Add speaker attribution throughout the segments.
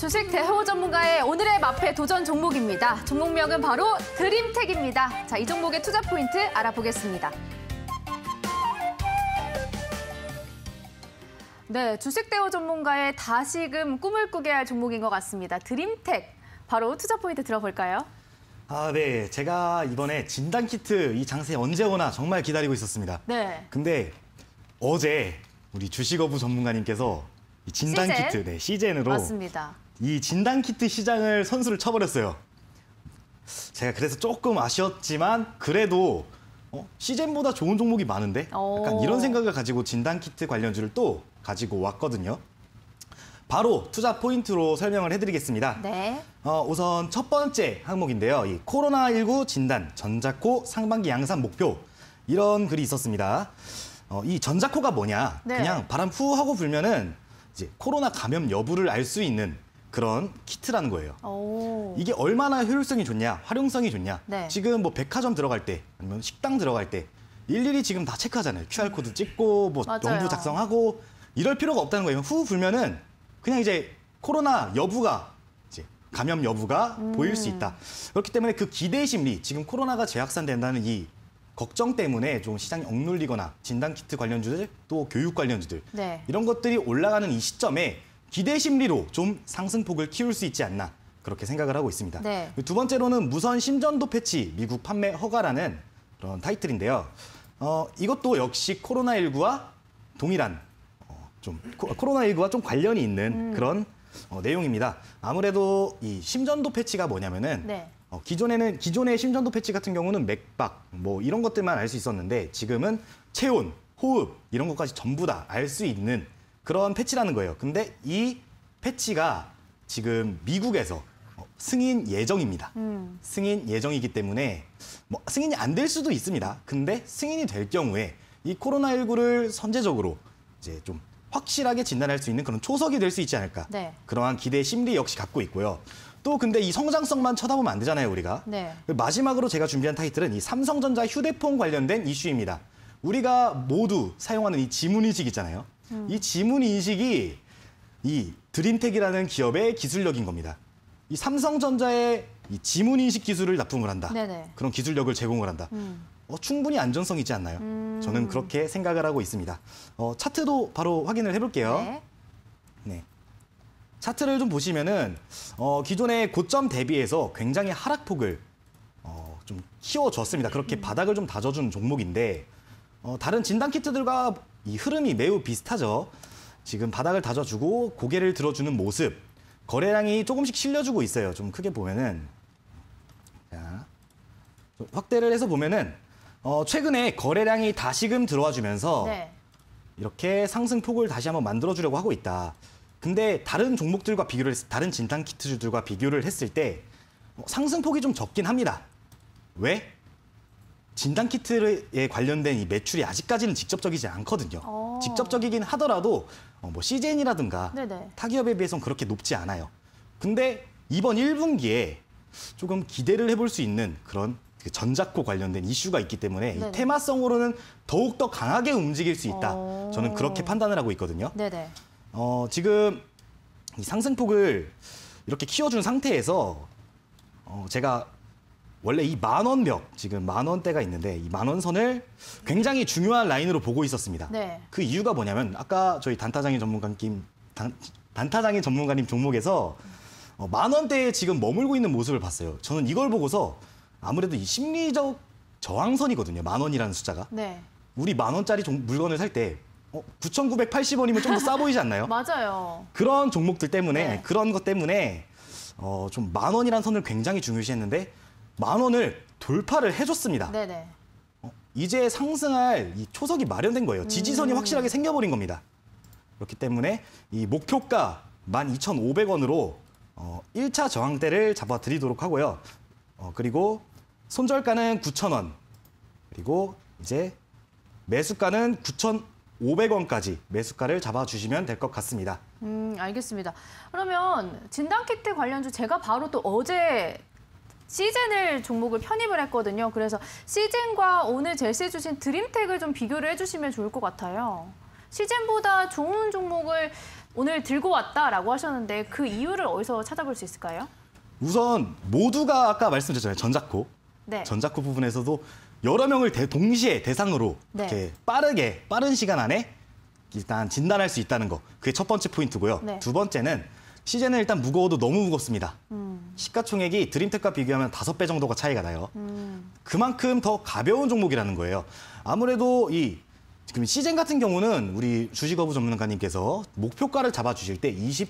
Speaker 1: 주식 대호 전문가의 오늘의 마페 도전 종목입니다. 종목명은 바로 드림텍입니다. 자, 이 종목의 투자 포인트 알아보겠습니다. 네, 주식 대호 전문가의 다시금 꿈을 꾸게 할 종목인 것 같습니다. 드림텍. 바로 투자 포인트 들어볼까요?
Speaker 2: 아, 네. 제가 이번에 진단 키트 이 장세 언제 오나 정말 기다리고 있었습니다. 네. 근데 어제 우리 주식어부 전문가님께서 진단 시젠? 키트, 네, 시젠으로
Speaker 1: 맞습니다.
Speaker 2: 이 진단 키트 시장을 선수를 쳐버렸어요. 제가 그래서 조금 아쉬웠지만 그래도 어, 시즌보다 좋은 종목이 많은데 어. 약간 이런 생각을 가지고 진단 키트 관련주를 또 가지고 왔거든요. 바로 투자 포인트로 설명을 해드리겠습니다. 네. 어, 우선 첫 번째 항목인데요. 이 코로나19 진단 전자코 상반기 양산 목표 이런 글이 있었습니다. 어, 이 전자코가 뭐냐? 네. 그냥 바람 후 하고 불면은 이제 코로나 감염 여부를 알 수 있는 그런 키트라는 거예요. 이게 얼마나 효율성이 좋냐, 활용성이 좋냐. 네. 지금 뭐 백화점 들어갈 때, 아니면 식당 들어갈 때 일일이 지금 다 체크하잖아요. QR 음. 코드 찍고 뭐맞아부 작성하고 이럴 필요가 없다는 거예요. 후 불면은 그냥 이제 코로나 여부가 이제 감염 여부가 음. 보일 수 있다. 그렇기 때문에 그 기대 심리, 지금 코로나가 재확산된다는 이 걱정 때문에 좀 시장이 억눌리거나 진단 키트 관련주들 또 교육 관련주들 네. 이런 것들이 올라가는 이 시점에 기대 심리로 좀 상승폭을 키울 수 있지 않나 그렇게 생각을 하고 있습니다. 네. 두 번째로는 무선 심전도 패치 미국 판매 허가라는 그런 타이틀인데요. 어, 이것도 역시 코로나19와 동일한 어, 좀 코로나19와 좀 관련이 있는 음. 그런 어, 내용입니다. 아무래도 이 심전도 패치가 뭐냐면은 네. 어, 기존에는 기존의 심전도 패치 같은 경우는 맥박 뭐 이런 것들만 알 수 있었는데 지금은 체온, 호흡 이런 것까지 전부 다 알 수 있는 그런 패치라는 거예요. 근데 이 패치가 지금 미국에서 어, 승인 예정입니다. 음. 승인 예정이기 때문에 뭐 승인이 안 될 수도 있습니다. 근데 승인이 될 경우에 이 코로나19를 선제적으로 이제 좀 확실하게 진단할 수 있는 그런 초석이 될 수 있지 않을까. 네. 그러한 기대 심리 역시 갖고 있고요. 또 근데 이 성장성만 쳐다보면 안 되잖아요, 우리가. 네. 그 마지막으로 제가 준비한 타이틀은 이 삼성전자 휴대폰 관련된 이슈입니다. 우리가 모두 사용하는 이 지문 인식 있잖아요. 이 지문 인식이 이 드림텍이라는 기업의 기술력인 겁니다. 이 삼성전자의 이 지문 인식 기술을 납품을 한다. 네네. 그런 기술력을 제공을 한다. 음. 어, 충분히 안전성 있지 않나요? 음. 저는 그렇게 생각을 하고 있습니다. 어, 차트도 바로 확인을 해볼게요. 네. 네. 차트를 좀 보시면은 어, 기존의 고점 대비해서 굉장히 하락폭을 어, 좀 키워줬습니다. 그렇게 음. 바닥을 좀 다져준 종목인데 어, 다른 진단 키트들과 이 흐름이 매우 비슷하죠. 지금 바닥을 다져주고 고개를 들어주는 모습. 거래량이 조금씩 실려주고 있어요. 좀 크게 보면은. 자, 확대를 해서 보면은 어, 최근에 거래량이 다시금 들어와주면서 네. 이렇게 상승폭을 다시 한번 만들어주려고 하고 있다. 근데 다른 종목들과 비교를 다른 진단 키트주들과 비교를 했을 때 어, 상승폭이 좀 적긴 합니다. 왜? 진단 키트에 관련된 이 매출이 아직까지는 직접적이지 않거든요. 오. 어. 직접적이긴 하더라도 어, 뭐 CJN이라든가 네네. 타기업에 비해서는 그렇게 높지 않아요. 근데 이번 1분기에 조금 기대를 해볼 수 있는 그런 그 전자코 관련된 이슈가 있기 때문에 이 테마성으로는 더욱 더 강하게 움직일 수 있다. 오. 어. 저는 그렇게 판단을 하고 있거든요. 네네. 어, 지금 이 상승폭을 이렇게 키워준 상태에서 어, 제가 원래 이 만원벽, 지금 만원대가 있는데 이 만원선을 굉장히 중요한 라인으로 보고 있었습니다. 네. 그 이유가 뭐냐면 아까 저희 단타장인 전문가님, 단, 단타장인 전문가님 종목에서 어, 만원대에 지금 머물고 있는 모습을 봤어요. 저는 이걸 보고서 아무래도 이 심리적 저항선이거든요. 만원이라는 숫자가. 네. 우리 만원짜리 물건을 살 때 어, 9,980원이면 좀 더 싸 보이지 않나요?
Speaker 1: 맞아요.
Speaker 2: 그런 종목들 때문에, 네. 그런 것 때문에 어, 좀 만 원이라는 선을 굉장히 중요시했는데 만 원을 돌파를 해줬습니다. 네네. 어, 이제 상승할 이 초석이 마련된 거예요. 지지선이 음. 확실하게 생겨버린 겁니다. 그렇기 때문에 이 목표가 12,500원으로 어, 1차 저항대를 잡아드리도록 하고요. 어, 그리고 손절가는 9,000원, 그리고 이제 매수가는 9,500원까지 매수가를 잡아주시면 될 것 같습니다.
Speaker 1: 음, 알겠습니다. 그러면 진단키트 관련주 제가 바로 또 어제 시즌을 종목을 편입을 했거든요. 그래서 시즌과 오늘 제시해 주신 드림텍을 좀 비교를 해주시면 좋을 것 같아요. 시즌보다 좋은 종목을 오늘 들고 왔다라고 하셨는데 그 이유를 어디서 찾아볼 수 있을까요?
Speaker 2: 우선 모두가 아까 말씀드렸잖아요. 전자코. 네. 전자코 부분에서도 여러 명을 대, 동시에 대상으로 네. 이렇게 빠르게 빠른 시간 안에 일단 진단할 수 있다는 거. 그게 첫 번째 포인트고요. 네. 두 번째는 시즌은 일단 무거워도 너무 무겁습니다. 음. 시가총액이 드림텍과 비교하면 다섯 배 정도가 차이가 나요. 음. 그만큼 더 가벼운 종목이라는 거예요. 아무래도 이 지금 시젠 같은 경우는 우리 주식어부 전문가님께서 목표가를 잡아주실 때 20,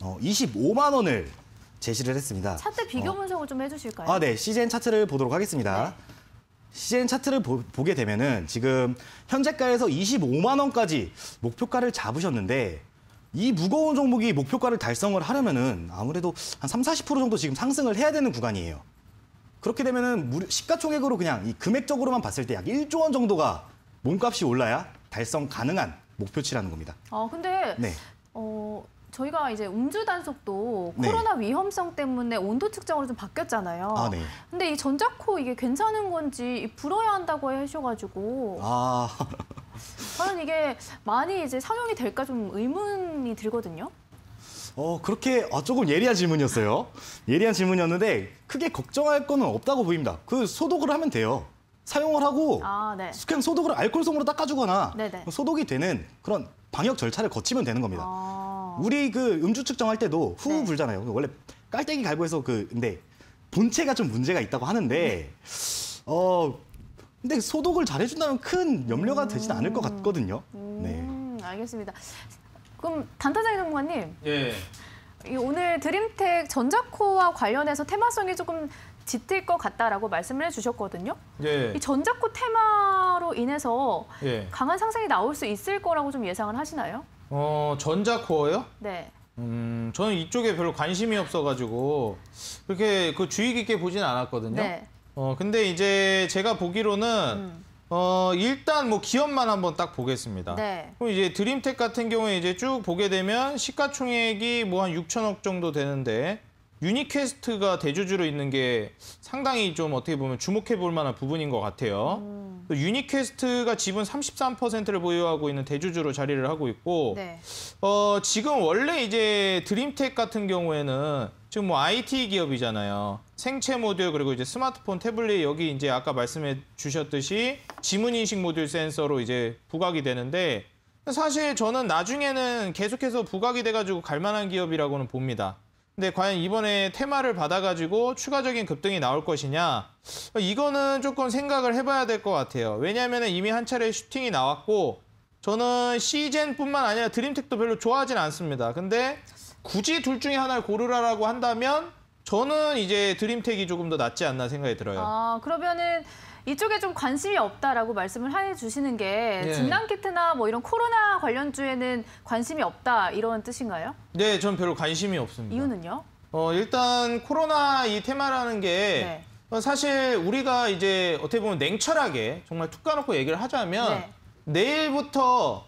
Speaker 2: 어, 25만 원을 제시를 했습니다. 차트
Speaker 1: 비교 어. 분석을 어. 좀 해주실까요? 아, 네.
Speaker 2: 시젠 차트를 보도록 하겠습니다. 네. 시젠 차트를 보, 게 되면은 지금 현재가에서 25만 원까지 목표가를 잡으셨는데 이 무거운 종목이 목표가를 달성을 하려면은 아무래도 한 3, 0 40% 정도 지금 상승을 해야 되는 구간이에요. 그렇게 되면은 시가총액으로 그냥 이 금액적으로만 봤을 때 약 1조 원 정도가 몸값이 올라야 달성 가능한 목표치라는 겁니다.
Speaker 1: 아, 근데 네. 어, 저희가 이제 음주 단속도 네. 코로나 위험성 때문에 온도 측정으로 좀 바뀌었잖아요. 아, 네. 근데 이 전자코 이게 괜찮은 건지 불어야 한다고 하셔가지고. 아. 과연 이게 많이 이제 상용이 될까 좀 의문이 들거든요.
Speaker 2: 어, 그렇게 아, 조금 예리한 질문이었어요. 예리한 질문이었는데 크게 걱정할 거는 없다고 보입니다. 그 소독을 하면 돼요. 사용을 하고 아, 네. 그냥 소독을 알코올성으로 닦아주거나 네네. 네. 소독이 되는 그런 방역 절차를 거치면 되는 겁니다. 아... 어. 우리 그 음주 측정할 때도 후 네. 불잖아요. 그 원래 깔때기 갈고 해서 그 근데 본체가 좀 문제가 있다고 하는데 네. 어 근데 소독을 잘 해준다면 큰 염려가 음. 되진 않을 것 음. 같거든요.
Speaker 1: 음, 네. 알겠습니다. 그럼 단타장 전문가님. 예. 오늘 드림텍 전자코와 관련해서 테마성이 조금 짙을 것 같다라고 말씀을 해주셨거든요. 예. 이 전자코 테마로 인해서 예. 강한 상승이 나올 수 있을 거라고 좀 예상을 하시나요?
Speaker 3: 어, 전자코어요? 네. 음, 저는 이쪽에 별로 관심이 없어가지고 그렇게 그 주의 깊게 보진 않았거든요. 네. 어, 근데 이제 제가 보기로는 음. 어, 일단 뭐 기업만 한번 딱 보겠습니다. 네. 그럼 이제 드림텍 같은 경우에 이제 쭉 보게 되면 시가총액이 뭐 한 6천억 정도 되는데 유니퀘스트가 대주주로 있는 게 상당히 좀 어떻게 보면 주목해 볼 만한 부분인 것 같아요. 음. 유니퀘스트가 지분 33%를 보유하고 있는 대주주로 자리를 하고 있고 네. 어, 지금 원래 이제 드림텍 같은 경우에는 지금 뭐 IT 기업이잖아요. 생체 모듈 그리고 이제 스마트폰 태블릿 여기 이제 아까 말씀해 주셨듯이 지문 인식 모듈 센서로 이제 부각이 되는데 사실 저는 나중에는 계속해서 부각이 돼가지고 갈 만한 기업이라고는 봅니다. 근데 과연 이번에 테마를 받아가지고 추가적인 급등이 나올 것이냐 이거는 조금 생각을 해봐야 될 것 같아요 왜냐하면 이미 한 차례 슈팅이 나왔고 저는 시젠뿐만 아니라 드림텍도 별로 좋아하진 않습니다 근데 굳이 둘 중에 하나를 고르라고 한다면 저는 이제 드림텍이 조금 더 낫지 않나 생각이 들어요 아
Speaker 1: 그러면은 이쪽에 좀 관심이 없다라고 말씀을 해주시는 게 예. 진단키트나 뭐 이런 코로나 관련주에는 관심이 없다 이런 뜻인가요?
Speaker 3: 네, 저는 별로 관심이 없습니다. 이유는요? 어, 일단 코로나 이 테마라는 게 네. 어, 사실 우리가 이제 어떻게 보면 냉철하게 정말 툭 까놓고 얘기를 하자면 네. 내일부터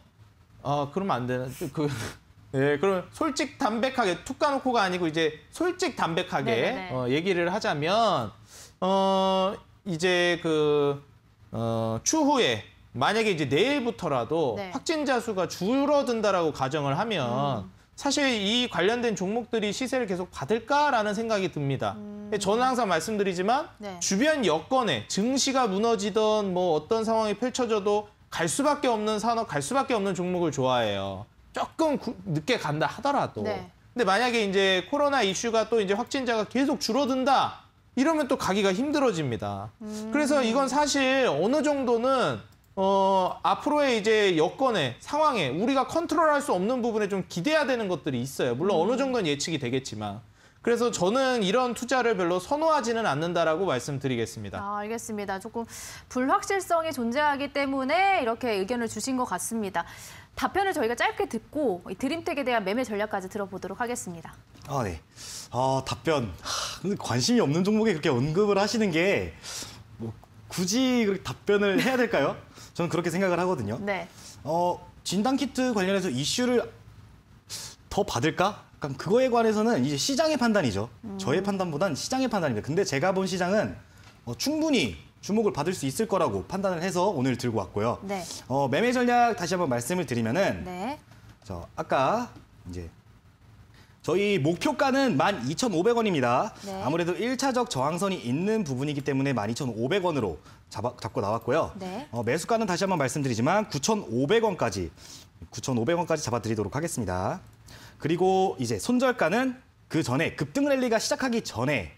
Speaker 3: 어, 그러면 안 되나? 그, 그 네, 그럼 솔직 담백하게 툭 까놓고가 아니고 이제 솔직 담백하게 네, 네, 네. 어, 얘기를 하자면 어 이제 그 어, 추후에 만약에 이제 내일부터라도 네. 확진자 수가 줄어든다라고 가정을 하면 음. 사실 이 관련된 종목들이 시세를 계속 받을까라는 생각이 듭니다. 음. 저는 항상 말씀드리지만 네. 주변 여건에 증시가 무너지던 뭐 어떤 상황이 펼쳐져도 갈 수밖에 없는 산업, 갈 수밖에 없는 종목을 좋아해요. 조금 구, 늦게 간다 하더라도. 네. 근데 만약에 이제 코로나 이슈가 또 이제 확진자가 계속 줄어든다. 이러면 또 가기가 힘들어집니다. 음. 그래서 이건 사실 어느 정도는 어, 앞으로의 이제 여건에, 상황에 우리가 컨트롤할 수 없는 부분에 좀 기대해야 되는 것들이 있어요. 물론 음. 어느 정도는 예측이 되겠지만. 그래서 저는 이런 투자를 별로 선호하지는 않는다라고 말씀드리겠습니다.
Speaker 1: 아, 알겠습니다. 조금 불확실성이 존재하기 때문에 이렇게 의견을 주신 것 같습니다. 답변을 저희가 짧게 듣고 드림텍에 대한 매매 전략까지 들어보도록 하겠습니다.
Speaker 2: 아, 네. 아, 답변. 근데 관심이 없는 종목에 그렇게 언급을 하시는 게뭐 굳이 답변을 해야 될까요? 저는 그렇게 생각을 하거든요. 네. 어, 진단 키트 관련해서 이슈를 더 받을까? 그러니까 그거에 관해서는 이제 시장의 판단이죠. 음. 저의 판단보단 시장의 판단입니다. 근데 제가 본 시장은 어, 충분히 주목을 받을 수 있을 거라고 판단을 해서 오늘 들고 왔고요. 네. 어, 매매 전략 다시 한번 말씀을 드리면은 네. 저 아까 이제 저희 목표가는 12,500원입니다. 네. 아무래도 1차적 저항선이 있는 부분이기 때문에 12,500원으로 잡아, 잡고 나왔고요. 네. 어, 매수가는 다시 한번 말씀드리지만 9,500원까지 9,500원까지 잡아드리도록 하겠습니다. 그리고 이제 손절가는 그 전에 급등 랠리가 시작하기 전에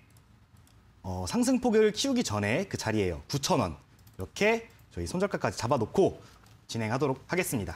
Speaker 2: 어, 상승폭을 키우기 전에 그 자리에요. 9,000원. 이렇게 저희 손절가까지 잡아놓고 진행하도록 하겠습니다.